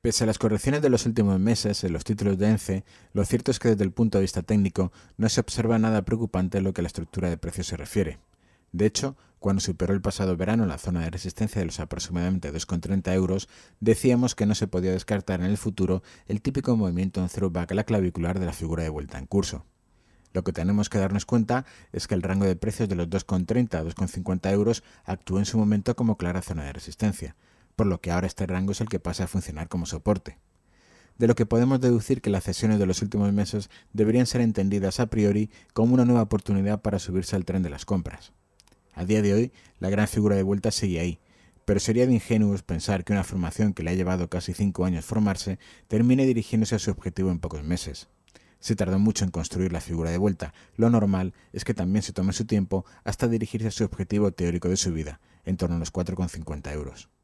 Pese a las correcciones de los últimos meses en los títulos de ENCE, lo cierto es que desde el punto de vista técnico no se observa nada preocupante en lo que a la estructura de precios se refiere. De hecho, cuando superó el pasado verano la zona de resistencia de los aproximadamente 2,30 euros, decíamos que no se podía descartar en el futuro el típico movimiento en throwback a la clavicular de la figura de vuelta en curso. Lo que tenemos que darnos cuenta es que el rango de precios de los 2,30 a 2,50 euros actuó en su momento como clara zona de resistencia, por lo que ahora este rango es el que pasa a funcionar como soporte. De lo que podemos deducir que las cesiones de los últimos meses deberían ser entendidas a priori como una nueva oportunidad para subirse al tren de las compras. A día de hoy, la gran figura de vuelta sigue ahí, pero sería de ingenuos pensar que una formación que le ha llevado casi cinco años formarse termine dirigiéndose a su objetivo en pocos meses. Se tardó mucho en construir la figura de vuelta. Lo normal es que también se tome su tiempo hasta dirigirse a su objetivo teórico de su vida, en torno a los 4,50 euros.